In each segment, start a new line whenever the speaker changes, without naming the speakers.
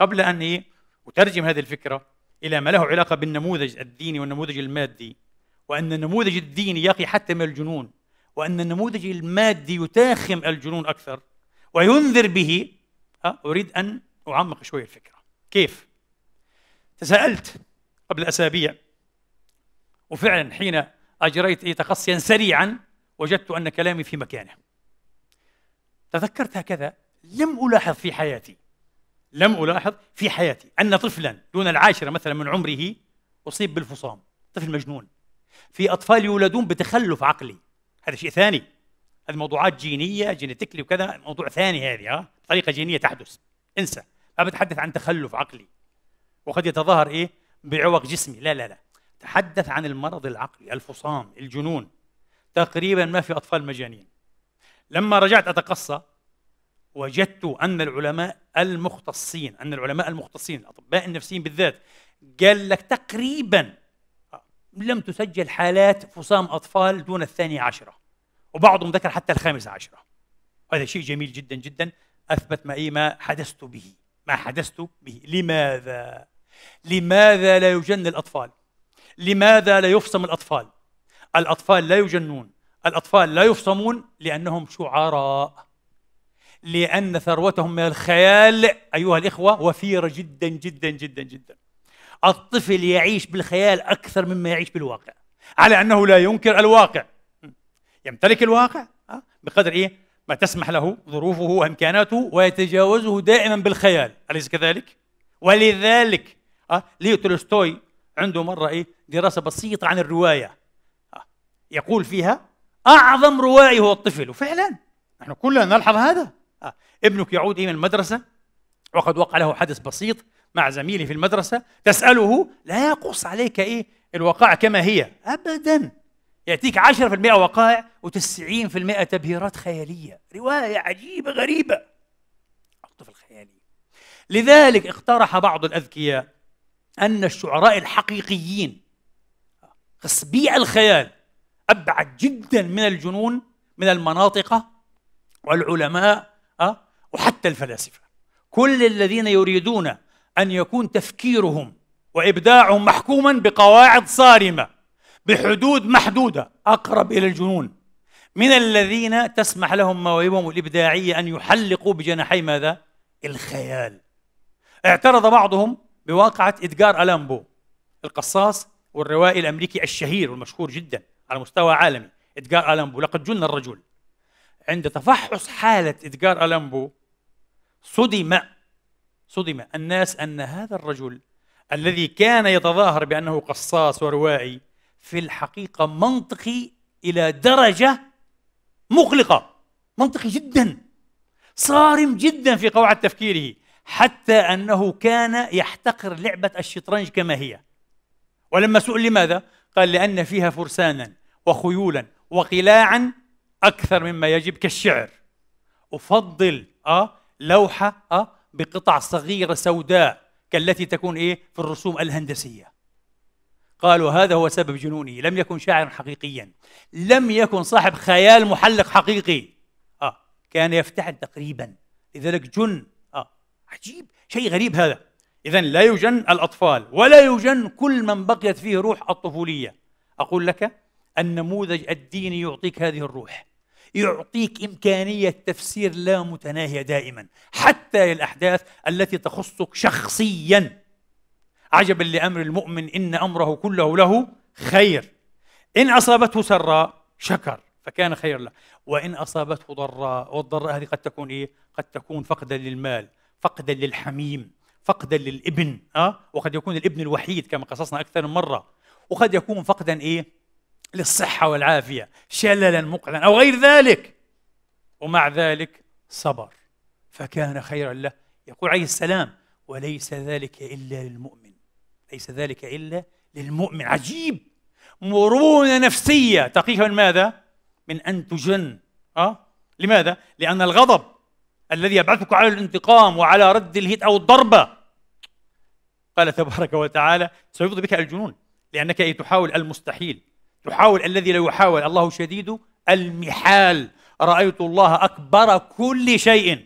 قبل ان إيه؟ اترجم هذه الفكره الى ما له علاقه بالنموذج الديني والنموذج المادي وان النموذج الديني يقي حتى من الجنون وان النموذج المادي يتاخم الجنون اكثر وينذر به آه، اريد ان اعمق شوي الفكره كيف تساءلت قبل اسابيع وفعلا حين اجريت اي تقصيا سريعا وجدت ان كلامي في مكانه تذكرت هكذا لم الاحظ في حياتي لم ألاحظ في حياتي أن طفلا دون العاشرة مثلا من عمره أصيب بالفصام طفل مجنون في أطفال يولدون بتخلف عقلي هذا شيء ثاني هذه موضوعات جينية جينيتيكلي وكذا موضوع ثاني هذه ها طريقة جينية تحدث انسى بتحدث عن تخلف عقلي وقد يتظاهر إيه بعوق جسمي لا لا لا تحدث عن المرض العقلي الفصام الجنون تقريبا ما في أطفال مجانين لما رجعت أتقصى وجدت ان العلماء المختصين ان العلماء المختصين الاطباء النفسيين بالذات قال لك تقريبا آه، لم تسجل حالات فصام اطفال دون الثانيه عشره وبعضهم ذكر حتى الخامسه عشره وهذا شيء جميل جدا جدا اثبت ما اي ما حدثت به ما حدثت به لماذا لماذا لا يجن الاطفال لماذا لا يفصم الاطفال الاطفال لا يجنون الاطفال لا يفصمون لانهم شعراء لأن ثروتهم من الخيال أيها الإخوة وفيرة جدا جدا جدا جدا الطفل يعيش بالخيال أكثر مما يعيش بالواقع على أنه لا ينكر الواقع يمتلك الواقع آه، بقدر إيه ما تسمح له ظروفه وإمكاناته ويتجاوزه دائما بالخيال أليس كذلك؟ ولذلك آه، ليو تولستوي عنده مرة إيه دراسة بسيطة عن الرواية آه، يقول فيها أعظم روائي هو الطفل وفعلا نحن كلنا نلحظ هذا ابنك يعود إيه من المدرسة وقد وقع له حدث بسيط مع زميله في المدرسة تسأله لا يقص عليك إيه الوقائع كما هي أبدا يأتيك 10% وقائع و90% تبهيرات خيالية رواية عجيبة غريبة الطفل خيالي لذلك اقترح بعض الأذكياء أن الشعراء الحقيقيين قصبيع الخيال أبعد جدا من الجنون من المناطق والعلماء أه؟ وحتى الفلاسفة كل الذين يريدون أن يكون تفكيرهم وإبداعهم محكوما بقواعد صارمة بحدود محدودة أقرب إلى الجنون من الذين تسمح لهم مواهبهم الإبداعية أن يحلقوا بجناحي ماذا؟ الخيال اعترض بعضهم بواقعة إدغار ألامبو القصاص والروائي الأمريكي الشهير والمشهور جدا على مستوى عالمي إدغار ألامبو لقد جن الرجل عند تفحص حالة إدغار ألمبو صدم صدم الناس أن هذا الرجل الذي كان يتظاهر بأنه قصاص وروائي في الحقيقة منطقي إلى درجة مقلقة منطقي جدا صارم جدا في قواعد تفكيره حتى أنه كان يحتقر لعبة الشطرنج كما هي ولما سئل لماذا قال لأن فيها فرسانا وخيولا وقلاعا أكثر مما يجب كالشعر أفضل أه لوحة أه بقطع صغيرة سوداء كالتي تكون إيه في الرسوم الهندسية قالوا هذا هو سبب جنونه لم يكن شاعرا حقيقيا لم يكن صاحب خيال محلق حقيقي آه كان يفتعل تقريبا لذلك جن آه عجيب شيء غريب هذا إذا لا يجن الأطفال ولا يجن كل من بقيت فيه روح الطفولية أقول لك النموذج الديني يعطيك هذه الروح يعطيك إمكانية تفسير لا متناهية دائما حتى للأحداث التي تخصك شخصيا عجبا لأمر المؤمن إن أمره كله له خير إن أصابته سراء شكر فكان خير له وإن أصابته ضراء والضراء هذه قد تكون إيه؟ قد تكون فقدا للمال فقدا للحميم فقدا للابن أه؟ وقد يكون الابن الوحيد كما قصصنا أكثر من مرة وقد يكون فقدا إيه للصحة والعافية شللا مقلا أو غير ذلك ومع ذلك صبر فكان خيرا له يقول عليه السلام وليس ذلك إلا للمؤمن ليس ذلك إلا للمؤمن عجيب مرونة نفسية تقيها من ماذا؟ من أن تجن أه؟ لماذا؟ لأن الغضب الذي يبعثك على الانتقام وعلى رد الهيت أو الضربة قال تبارك وتعالى سيفضي بك الجنون لأنك تحاول المستحيل نحاول الذي لا يحاول الله شديد المحال رأيت الله أكبر كل شيء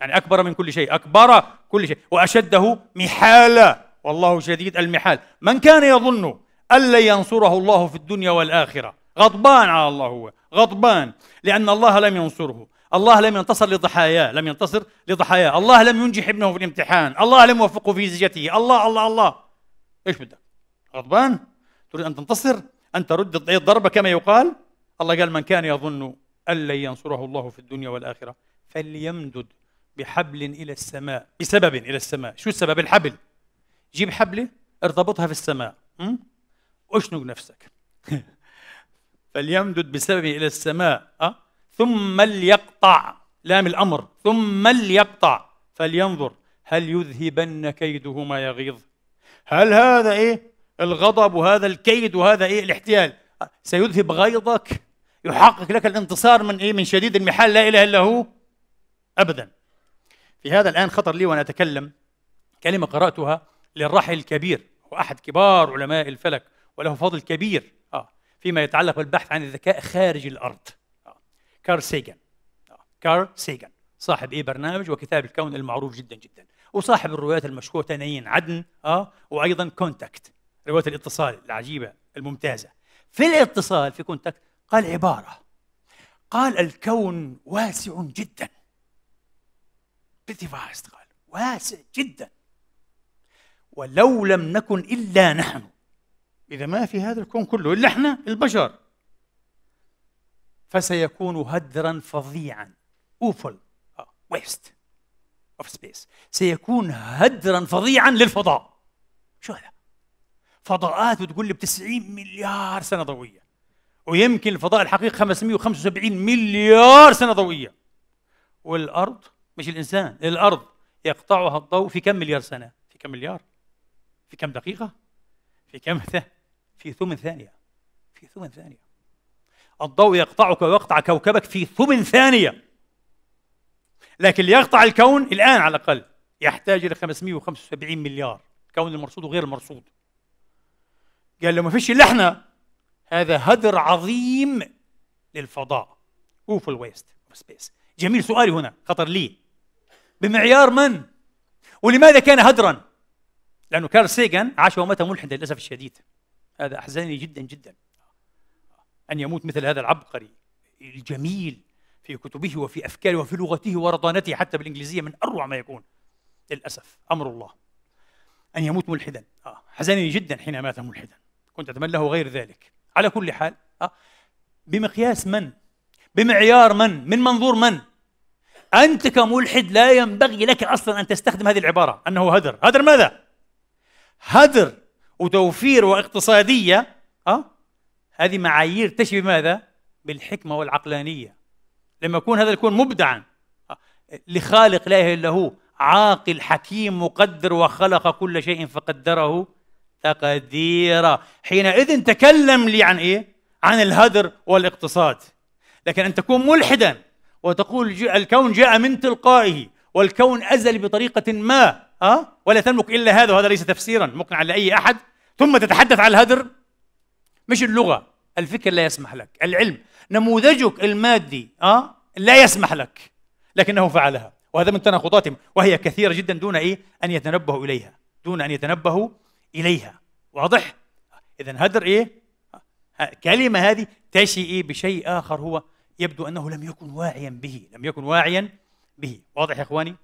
يعني أكبر من كل شيء أكبر كل شيء وأشده محالا والله شديد المحال من كان يظن أن لن ينصره الله في الدنيا والآخرة غضبان على الله هو غضبان لأن الله لم ينصره الله لم ينتصر لضحاياه لم ينتصر لضحاياه الله لم ينجح ابنه في الامتحان الله لم يوفقه في زيجته الله الله الله ايش بدك غضبان تريد ان تنتصر أن ترد الضربة كما يقال الله قال من كان يظن أن لن ينصره الله في الدنيا والآخرة فليمدد بحبل إلى السماء بسبب إلى السماء شو السبب الحبل جيب حبلة ارتبطها في السماء اشنق واشنق نفسك فليمدد بسبب إلى السماء أه؟ ثم ليقطع لام الأمر ثم ليقطع فلينظر هل يذهبن كيده ما يغيظ هل هذا إيه الغضب وهذا الكيد وهذا ايه الاحتيال سيذهب غيظك يحقق لك الانتصار من ايه من شديد المحال لا اله الا هو ابدا في هذا الان خطر لي وانا اتكلم كلمه قراتها للرحل الكبير هو احد كبار علماء الفلك وله فضل كبير اه فيما يتعلق بالبحث عن الذكاء خارج الارض آه. كارل سيجن آه. كارل سيجن صاحب ايه برنامج وكتاب الكون المعروف جدا جدا وصاحب الروايات المشهوره تنين عدن اه وايضا كونتاكت روايه الاتصال العجيبه الممتازه في الاتصال في كونتاكت قال عباره قال الكون واسع جدا بيتي فاست قال واسع جدا ولو لم نكن الا نحن اذا ما في هذا الكون كله الا احنا البشر فسيكون هدرا فظيعا اوفل آه، ويست اوف سبيس سيكون هدرا فظيعا للفضاء شو هذا فضاءات بتقول لي ب 90 مليار سنه ضوئيه ويمكن الفضاء الحقيقي 575 مليار سنه ضوئيه والارض مش الانسان الارض يقطعها الضوء في كم مليار سنه في كم مليار في كم دقيقه في كم ثا في ثمن ثانيه في ثمن ثانيه الضوء يقطعك ويقطع كوكبك في ثمن ثانيه لكن ليقطع الكون الان على الاقل يحتاج الى 575 مليار الكون المرصود وغير المرصود قال له ما فيش الا احنا هذا هدر عظيم للفضاء اوفل ويست سبيس جميل سؤالي هنا خطر لي بمعيار من ولماذا كان هدرا لانه كارل سيجن عاش ومات ملحدا للاسف الشديد هذا احزنني جدا جدا ان يموت مثل هذا العبقري الجميل في كتبه وفي افكاره وفي لغته ورضانته حتى بالانجليزيه من اروع ما يكون للاسف امر الله ان يموت ملحدا آه، حزنني جدا حين مات ملحدا كنت أتمنى له غير ذلك على كل حال آه، بمقياس من بمعيار من من منظور من أنت كملحد لا ينبغي لك أصلا أن تستخدم هذه العبارة أنه هدر هدر ماذا؟ هدر وتوفير واقتصادية أه؟ هذه معايير تشبه ماذا؟ بالحكمة والعقلانية لما يكون هذا الكون مبدعا أه؟ لخالق لا إله إلا هو عاقل حكيم مقدر وخلق كل شيء فقدره تقديرا حينئذ تكلم لي عن إيه؟ عن الهدر والاقتصاد لكن أن تكون ملحدا وتقول الكون جاء من تلقائه والكون أزل بطريقة ما أه؟ ولا تملك إلا هذا وهذا ليس تفسيرا مقنعا لأي أحد ثم تتحدث عن الهدر مش اللغة الفكر لا يسمح لك العلم نموذجك المادي أه؟ لا يسمح لك لكنه فعلها وهذا من تناقضاتهم وهي كثيرة جدا دون إيه أن يتنبهوا إليها دون أن يتنبهوا إليها واضح؟ إذا هدر إيه؟ كلمة هذه تشي إيه بشيء آخر هو يبدو أنه لم يكن واعيا به لم يكن واعيا به واضح يا إخواني؟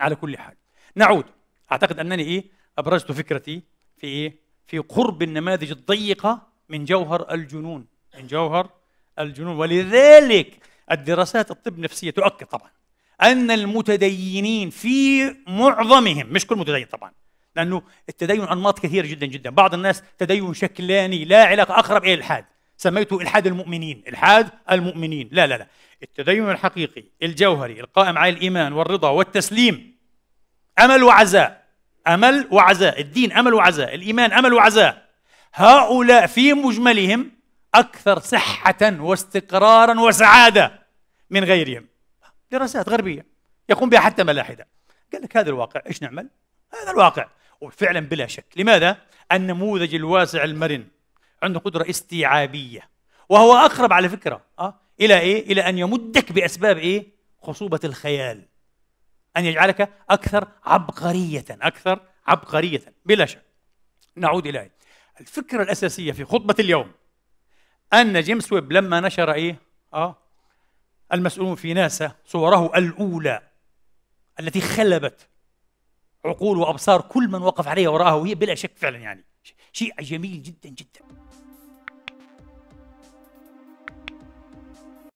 على كل حال نعود أعتقد أنني إيه أبرزت فكرتي في إيه؟ في قرب النماذج الضيقة من جوهر الجنون من جوهر الجنون ولذلك الدراسات الطب النفسية تؤكد طبعا أن المتدينين في معظمهم مش كل متدين طبعا لانه التدين انماط كثيره جدا جدا بعض الناس تدين شكلاني لا علاقه اقرب الى الحاد سميته الحاد المؤمنين الحاد المؤمنين لا لا لا التدين الحقيقي الجوهري القائم على الايمان والرضا والتسليم امل وعزاء امل وعزاء الدين امل وعزاء الايمان امل وعزاء هؤلاء في مجملهم اكثر صحه واستقرارا وسعاده من غيرهم دراسات غربيه يقوم بها حتى ملاحده قال لك هذا الواقع ايش نعمل هذا الواقع وفعلا بلا شك لماذا؟ النموذج الواسع المرن عنده قدرة استيعابية وهو أقرب على فكرة أه؟ إلى إيه؟ إلى أن يمدك بأسباب إيه؟ خصوبة الخيال أن يجعلك أكثر عبقرية أكثر عبقرية بلا شك نعود إيه؟ الفكرة الأساسية في خطبة اليوم أن جيمس ويب لما نشر إيه؟ آه المسؤولون في ناسا صوره الأولى التي خلبت عقول وابصار كل من وقف عليها وراها وهي بلا شك فعلا يعني شيء جميل جدا جدا